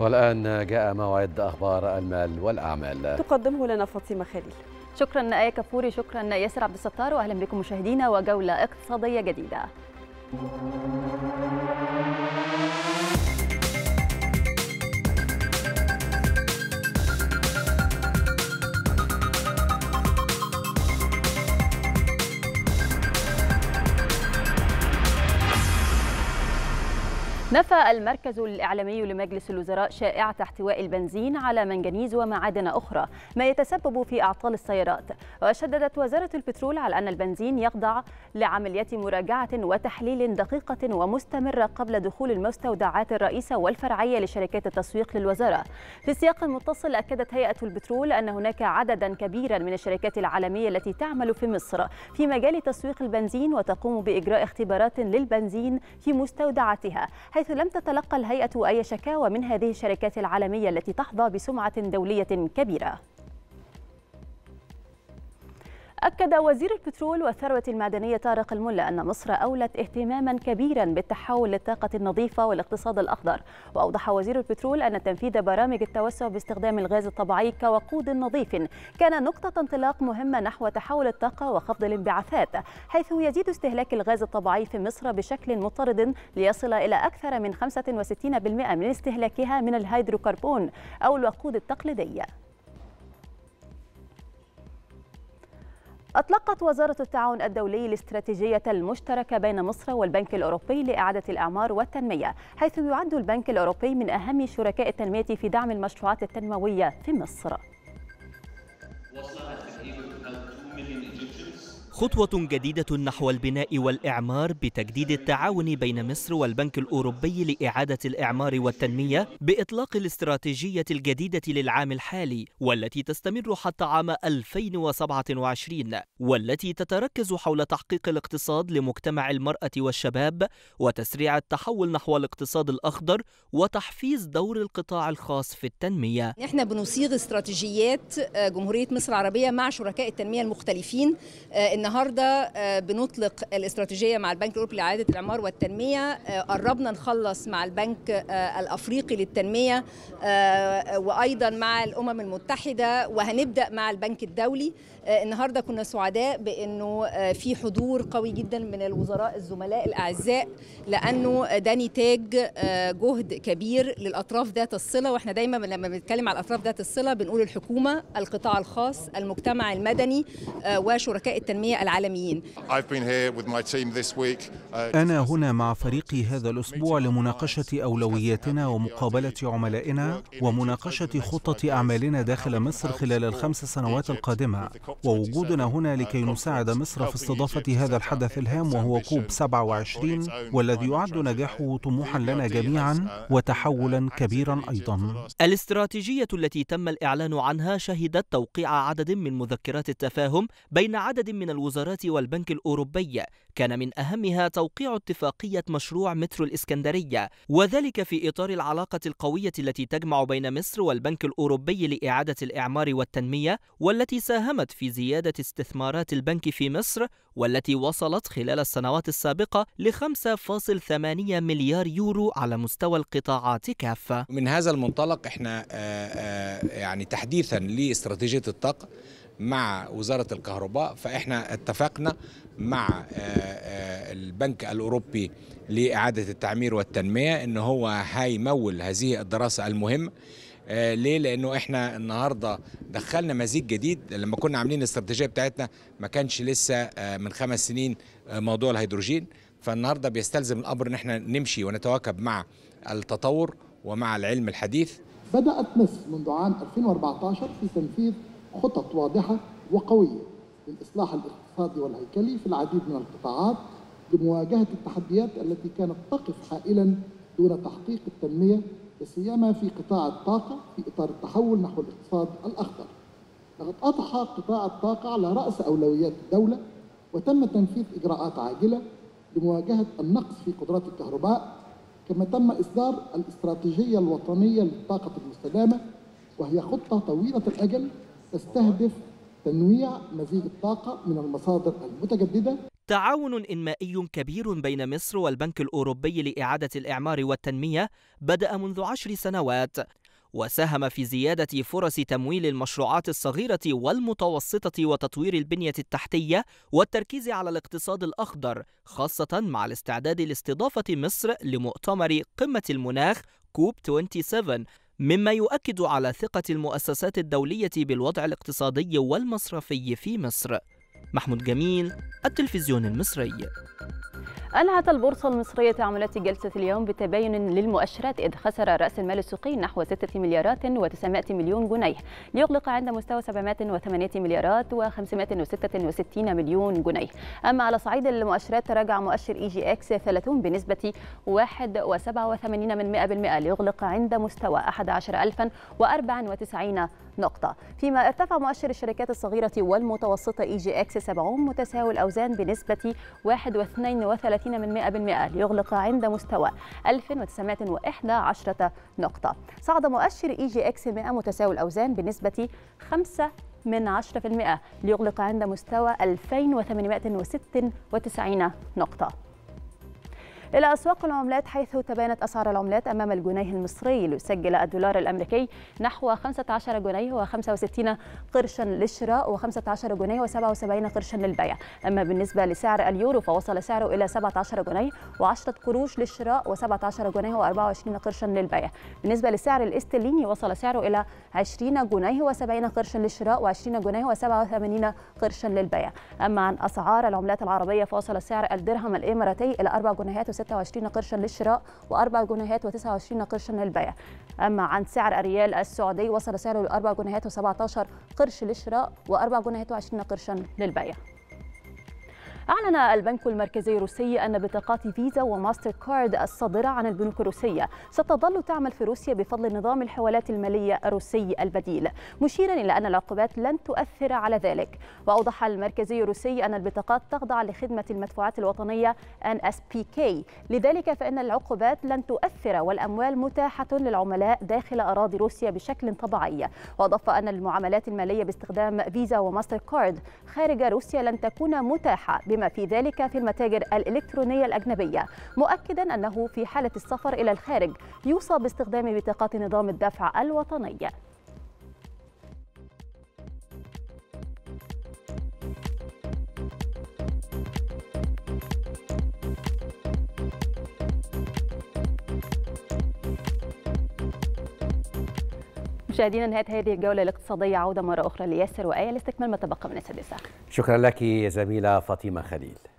والآن جاء موعد أخبار المال والأعمال تقدمه لنا فاطمة خليل شكرا آية كفوري شكرا ياسر عبد الستار وأهلا بكم مشاهدينا وجولة اقتصادية جديدة نفى المركز الإعلامي لمجلس الوزراء شائعة احتواء البنزين على منجنيز ومعادن أخرى ما يتسبب في أعطال السيارات وشددت وزارة البترول على أن البنزين يخضع لعملية مراجعة وتحليل دقيقة ومستمرة قبل دخول المستودعات الرئيسة والفرعية لشركات التسويق للوزارة في سياق متصل أكدت هيئة البترول أن هناك عددا كبيرا من الشركات العالمية التي تعمل في مصر في مجال تسويق البنزين وتقوم بإجراء اختبارات للبنزين في مستودعاتها حيث لم تتلقى الهيئة أي شكاوى من هذه الشركات العالمية التي تحظى بسمعة دولية كبيرة أكد وزير البترول والثروة المعدنية طارق الملا أن مصر أولت اهتماما كبيرا بالتحول للطاقة النظيفة والاقتصاد الأخضر وأوضح وزير البترول أن تنفيذ برامج التوسع باستخدام الغاز الطبيعي كوقود نظيف كان نقطة انطلاق مهمة نحو تحول الطاقة وخفض الانبعاثات حيث يزيد استهلاك الغاز الطبيعي في مصر بشكل مطرد ليصل إلى أكثر من 65% من استهلاكها من الهيدروكربون أو الوقود التقليدي أطلقت وزارة التعاون الدولي الاستراتيجية المشتركة بين مصر والبنك الأوروبي لإعادة الأعمار والتنمية حيث يعد البنك الأوروبي من أهم شركاء التنمية في دعم المشروعات التنموية في مصر خطوة جديدة نحو البناء والإعمار بتجديد التعاون بين مصر والبنك الأوروبي لإعادة الإعمار والتنمية بإطلاق الاستراتيجية الجديدة للعام الحالي والتي تستمر حتى عام 2027 والتي تتركز حول تحقيق الاقتصاد لمجتمع المرأة والشباب وتسريع التحول نحو الاقتصاد الأخضر وتحفيز دور القطاع الخاص في التنمية نحن بنصيغ استراتيجيات آه، جمهورية مصر العربية مع شركاء التنمية المختلفين آه، النهارده آه، بنطلق الاستراتيجيه مع البنك الاوروبي لاعاده الاعمار والتنميه آه، قربنا نخلص مع البنك آه، الافريقي للتنميه وايضا مع الامم المتحده وهنبدا مع البنك الدولي النهارده كنا سعداء بانه في حضور قوي جدا من الوزراء الزملاء الاعزاء لانه ده نتاج جهد كبير للاطراف ذات الصله واحنا دايما لما بنتكلم على الاطراف ذات الصله بنقول الحكومه القطاع الخاص المجتمع المدني وشركاء التنميه العالميين uh, أنا هنا مع فريقي هذا الأسبوع لمناقشة أولوياتنا ومقابلة عملائنا ومناقشة خطة أعمالنا داخل مصر خلال الخمس سنوات القادمة ووجودنا هنا لكي نساعد مصر في استضافة هذا الحدث الهام وهو كوب 27 والذي يعد نجاحه طموحا لنا جميعا وتحولا كبيرا أيضا الاستراتيجية التي تم الإعلان عنها شهدت توقيع عدد من مذكرات التفاهم بين عدد من الو... الوزارات والبنك الأوروبي كان من أهمها توقيع اتفاقية مشروع مترو الإسكندرية وذلك في إطار العلاقة القوية التي تجمع بين مصر والبنك الأوروبي لإعادة الإعمار والتنمية والتي ساهمت في زيادة استثمارات البنك في مصر والتي وصلت خلال السنوات السابقة ل 5.8 مليار يورو على مستوى القطاعات كافة من هذا المنطلق احنا آه، آه، يعني تحديثا لاستراتيجية الطاقة مع وزاره الكهرباء فاحنا اتفقنا مع آه، آه، البنك الاوروبي لاعاده التعمير والتنميه ان هو هيمول هذه الدراسه المهمه آه، ليه؟ لانه احنا النهارده دخلنا مزيج جديد لما كنا عاملين الاستراتيجيه بتاعتنا ما كانش لسه من خمس سنين موضوع الهيدروجين فالنهارده بيستلزم الامر ان احنا نمشي ونتواكب مع التطور ومع العلم الحديث بدات مصر منذ عام 2014 في تنفيذ خطط واضحة وقوية للإصلاح الاقتصادي والهيكلي في العديد من القطاعات لمواجهة التحديات التي كانت تقف حائلا دون تحقيق التنمية لاسيما في قطاع الطاقة في إطار التحول نحو الاقتصاد الأخضر. لقد أضحى قطاع الطاقة على رأس أولويات الدولة وتم تنفيذ إجراءات عاجلة لمواجهة النقص في قدرات الكهرباء كما تم إصدار الاستراتيجية الوطنية للطاقة المستدامة وهي خطة طويلة الأجل تستهدف تنويع مزيج الطاقة من المصادر المتجددة تعاون إنمائي كبير بين مصر والبنك الأوروبي لإعادة الإعمار والتنمية بدأ منذ عشر سنوات وساهم في زيادة فرص تمويل المشروعات الصغيرة والمتوسطة وتطوير البنية التحتية والتركيز على الاقتصاد الأخضر خاصة مع الاستعداد لاستضافة مصر لمؤتمر قمة المناخ كوب 27 مما يؤكد على ثقة المؤسسات الدولية بالوضع الاقتصادي والمصرفي في مصر. محمود جميل، التلفزيون المصري. أنهت البورصة المصرية عملات جلسة اليوم بتباين للمؤشرات إذ خسر رأس المال السوقي نحو 6 مليارات و900 مليون جنيه ليغلق عند مستوى 708 مليارات و566 مليون جنيه أما على صعيد المؤشرات تراجع مؤشر إي جي إكس 30 بنسبة 1.87% ليغلق عند مستوى 11094 نقطة فيما ارتفع مؤشر الشركات الصغيرة والمتوسطة إي جي إكس 70 متساوي الأوزان بنسبة 1.32 ليغلق عند مستوى 1911 نقطة صعد مؤشر إي جي إكس 100 متساوي الأوزان بنسبة 5 من 10% ليغلق عند مستوى 2896 نقطة إلى أسواق العملات حيث تبانت أسعار العملات أمام الجنيه المصري ليسجل الدولار الأمريكي نحو 15 جنيه و65 قرشا للشراء و15 جنيه و77 قرشا للبيع أما بالنسبة لسعر اليورو فوصل سعره إلى 17 جنيه و10 قروش للشراء و17 جنيه و24 قرشا للبيع بالنسبة لسعر الاسترليني وصل سعره إلى 20 جنيه و70 قرشا للشراء و20 جنيه و87 قرشا للبيع أما عن أسعار العملات العربية فوصل سعر الدرهم الإماراتي إلى 4 جنيهات و و26 قرشا للشراء و4 جنيهات و29 قرشا للبيع أما عن سعر الريال السعودي وصل سعره ل 4 جنيهات و17 قرش للشراء و4 جنيهات و20 قرشا للبيع أعلن البنك المركزي الروسي أن بطاقات فيزا وماستر كارد الصادرة عن البنوك الروسية ستظل تعمل في روسيا بفضل نظام الحوالات المالية الروسي البديل مشيرا إلى أن العقوبات لن تؤثر على ذلك وأوضح المركزي الروسي أن البطاقات تخضع لخدمة المدفوعات الوطنية NSPK لذلك فإن العقوبات لن تؤثر والأموال متاحة للعملاء داخل أراضي روسيا بشكل طبيعي وأضاف أن المعاملات المالية باستخدام فيزا وماستر كارد خارج روسيا لن تكون متاحة بما في ذلك في المتاجر الإلكترونية الأجنبية مؤكدا أنه في حالة السفر إلى الخارج يوصى باستخدام بطاقات نظام الدفع الوطني مشاهدينا نهايه هذه الجوله الاقتصاديه عوده مره اخرى لياسر وايه لاستكمال ما تبقى من السادسه شكرا لك زميله فاطمه خليل